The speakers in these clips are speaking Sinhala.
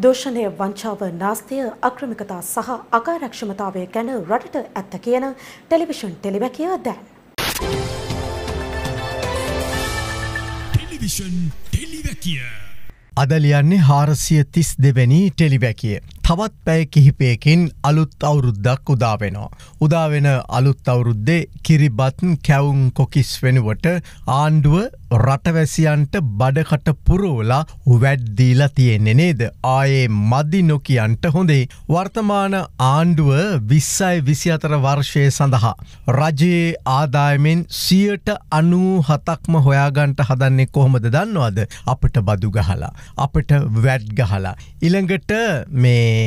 දෝෂණය වංචාව නාස්තිය අක්‍රමිකතා සහ අකාරක්ෂමතාවය ගැන රටට ඇත්ත කියන ටෙලිවිෂන් ටෙලිවැකිය දැන්. ටෙලිවිෂන් ටෙලිවැකිය අදලියන්නේ හාරසිය තිස් දෙවැනි ටෙලිවැකිය. තවත් පැය කිහිපයකින් අලුත් අවුරුද්දක් උදාවෙනවා. උදාවෙන අලුත් අවුරුද්දේ කිරිබත්න් කැවුම් කොකිස් වෙනුවට ආණ්ඩුව රටවැසියන්ට බඩකට පුරෝලා වැඩ්දීලා තියෙන්නේ නේද. ආයේ මදි නොකියන්ට හොඳේ. වර්තමාන ආණ්ඩුව විස්සයි විසි අතර වර්ෂය සඳහා. රජයේ ආදායමෙන් සියට අනූ හතක්ම හොයාගන්ට හදන්නේ කොහොමද දන්නවාද අපට බදුගහලා. අපට වැඩ් ගහලා. ඉළඟට මේ මේ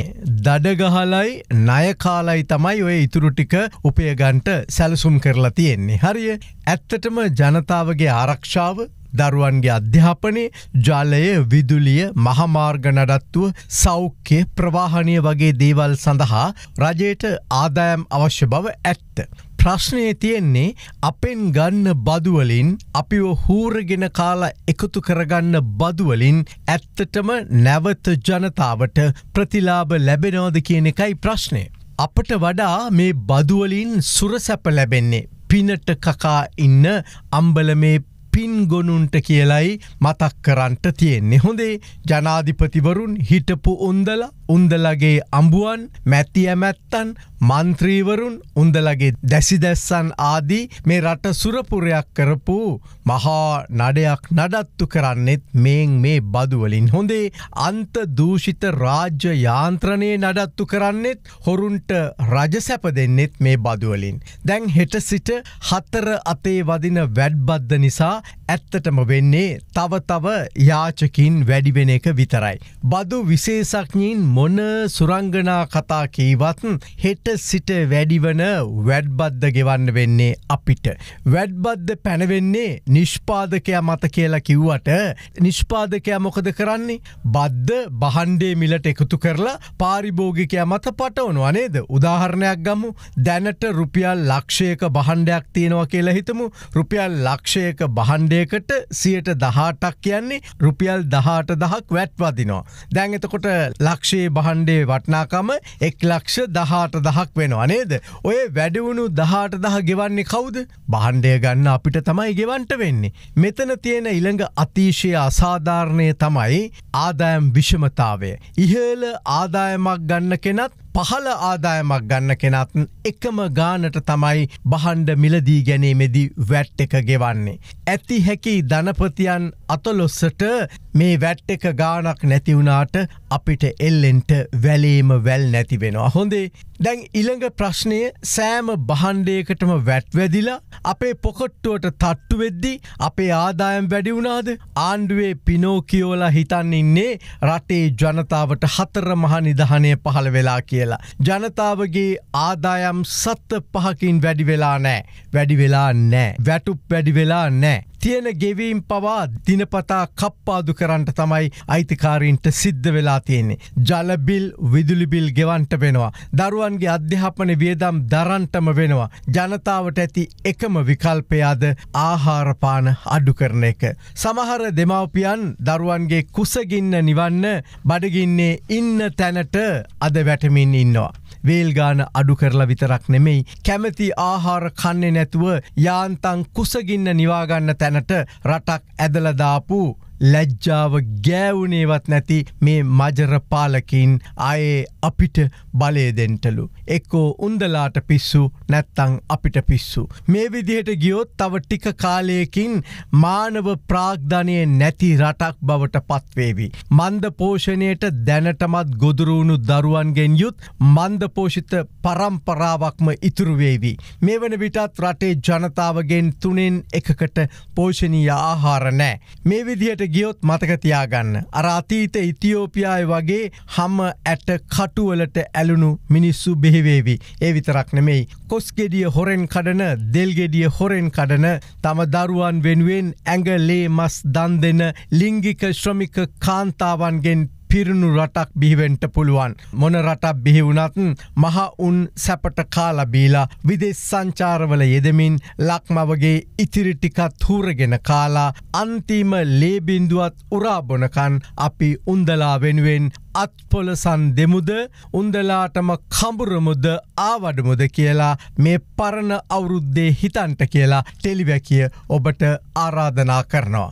දඩගහලයි නයකාලයි තමයි ඔය ඉතුරු ටික උපයගන්ට සැලසුම් කරලා තියෙන්නේ. හරිය ඇත්තටම ජනතාවගේ ආරක්ෂාව දරුවන්ගේ අධ්‍යාපනය ජාලය විදුලිය මහමාර්ග නඩත්තුව සෞඛ්‍ය ප්‍රවාහනය වගේ දේවල් සඳහා රජයට ආදායම් අවශ්‍ය බව ඇත්ත. ප්‍රශ්නය තියෙන්නේ අපෙන් ගන්න බදුවලින් අපිව හූරගෙන කාලා එකතු කරගන්න බදුවලින් ඇත්තටම නැවත ජනතාවට ප්‍රතිලාබ ලැබෙනෝද කියන එකයි ප්‍රශ්නය. අපට වඩා මේ බදුවලින් සුරසැප ලැබෙන්නේ. පිනට කකා ඉන්න අම්බල මේ පින්ගොනුන්ට කියලයි මතක් කරන්ට තියෙන්නේ. හොඳේ ජනාධිපතිවරුන් හිටපු උන්දල උන්දලගේ අඹුවන් මැති ඇමැත්තන් මන්ත්‍රීවරුන් උන්දලගේ දැසි දැස්සන් ආදී මේ රට සුරපුරයක් කරපු මහා නඩයක් නඩත්තු කරන්නෙත් මෙන් මේ බදුවලින් හොඳේ අන්ත දූෂිත රාජ්‍ය යාන්ත්‍රණය නඩත්තු කරන්නෙත් හොරුන්ට රජ සැප දෙන්නෙත් මේ බදුවලින්. දැන් හෙට සිට හතර අතේ වදින වැඩ්බද්ද නිසා ඇත්තටම වෙන්නේ තව තව යාචකින් වැඩිවෙන එක විතරයි. බදු විශේෂඥින් මොන සුරංගනා කතා කීවත් හෙට සිට වැඩිවන වැඩ්බද්ද ගෙවන්න වෙන්නේ අපිට. වැඩ්බද්ද පැනවෙන්නේ නිෂ්පාදකයා මත කියලා කිව්වට නිෂ්පාදකයා මොකද කරන්නේ බද්ධ බහන්්ඩේ මිලට එකතු කරලා පාරිභෝගිකයා මත පටවනවා නේද උදාහරණයක් ගමු දැනට රුපියල් ලක්ෂයක බහන්්ඩයක් තියෙනවා කියලා හිතමු රුපියල් ලක්ෂයක බහන් කණ්ඩයකට සියට දහටක් කියන්නේ රුපියල් දහට දහක් වැට්වදිනවා. දැන් එතකොට ලක්ෂයේ බහන්්ඩේ වටනාකම එක් ලක්ෂ දහට දහක් වෙනවා නේද. ඔය වැඩවුණු දහට දහ ගෙවන්නේ කවුද බහන්්ඩය ගන්න අපිට තමයි ගෙවන්ට වෙන්නේ. මෙතන තියෙන ඉළඟ අතිශය අසාධාරණය තමයි ආදායම් විෂමතාවය. ඉහල ආදායමක් ගන්න කෙනත් පහළ ආදායමක් ගන්න කෙනත් එකම ගානට තමයි බහන්ඩ මිලදී ගැනීමෙදි වැට් එක ගෙවන්නේ. ඇති හැකි ධනපතියන් අතලොස්සට මේ වැට් එක ගානක් නැතිවුණාට අපිට එල්ලෙන්ට වැලීම වැල් නැතිවෙනවා. හොඳේ දැන් ඉළඟ ප්‍රශ්නය සෑම බහන්්ඩයකටම වැට්වැදිලා අපේ පොකොට්ටුවට තට්ටු වෙද්දි අපේ ආදායම් වැඩිවුණාද ආණ්ඩුවේ පිනෝකියෝලා හිතන්න ඉන්නේ රටේ ජනතාවට හතර මහනිදහනය පහළ වෙලා කියලා. කියලා. ජනතාවගේ ආදායම් සත්ත පහකින් වැඩිවෙලා නෑ. වැඩිවෙලා නෑ. වැටුප් වැඩිවෙලා නෑ. තියෙන ගෙවීම් පවා දිනපතා කප්පාදු කරන්නට තමයි අයිතිකාරීන්ට සිද්ධ වෙලා තියෙන්නේ. ජලබිල් විදුලිබිල් ගෙවන්ට වෙනවා. දරුවන්ගේ අධ්‍යාපන වියදම් දරන්ටම වෙනවා. ජනතාවට ඇති එකම විකල්පයාද ආහාරපාන අඩු කරන එක. සමහර දෙමවපියන් දරුවන්ගේ කුසගින්න නිවන්න බඩගින්නේ ඉන්න තැනට අද වැටමින් ඉන්නවා. වේල්ගාන අඩු කරලා විතරක් නෙමෙයි කැමති ආහාර කන්නේ නැතුව යාන්තන් කුසගින්න නිවාගන්න තැන තැනට රටක් ඇදලදාපු ලැජ්ජාව ගෑවුනේවත් නැති මේ මජර පාලකින් අයේ අපිට බලයදෙන්ටලු. එක්කෝ උන්දලාට පිස්සු නැත්තං අපිට පිස්සු. මේ විදිහට ගියොත් තව ටික කාලයකින් මානව ප්‍රාග්ධනය නැති රටක් බවට පත්වේවි. මන්ද පෝෂණයට දැනටමත් ගොදුරුණු දරුවන්ගෙන් යුත් මන්දපෝෂිත පරම්පරාවක්ම ඉතුරුවේවි. මේ වන විටත් රටේ ජනතාවගෙන් තුනෙන් එකකට පෝෂණීය ආහාර නෑ. මේ විදිහට ගියොත් මතක තියාගන්න. අර අතීත ඉතිෝපියාය වගේ හම ඇට කටුවලට ඇලුණු මිනිස්සු බෙහිවේවි. ඒ විතරක් නෙමෙයි. කොස්ගෙඩිය හොරෙන් කඩන දෙල්ගෙඩිය හොරෙන් කඩන තම දරුවන් වෙනුවෙන් ඇඟලේ මස් දන් දෙන ලිංගික ශ්‍රමික කාන්තාවන්ගෙන් පිරුණු රටක් බිහිවෙන්ට පුළුවන්. මොන රටක් බිහිවුනත්න් මහ උන් සැපට කාලබීලා විදෙස් සංචාරවල යෙදමින් ලක්මවගේ ඉතිරිටිකත් හූරගෙන කාලා අන්තිම ලේබින්දුවත් උරාබොනකන් අපි උන්දලා වෙනුවෙන් අත්පොලසන් දෙමුද උන්දලාටම කඹුරමුද ආවඩමුද කියලා මේ පරණ අවුරුද්දේ හිතන්ට කියලා ටෙලිවැකිය ඔබට ආරාධනා කරනවා.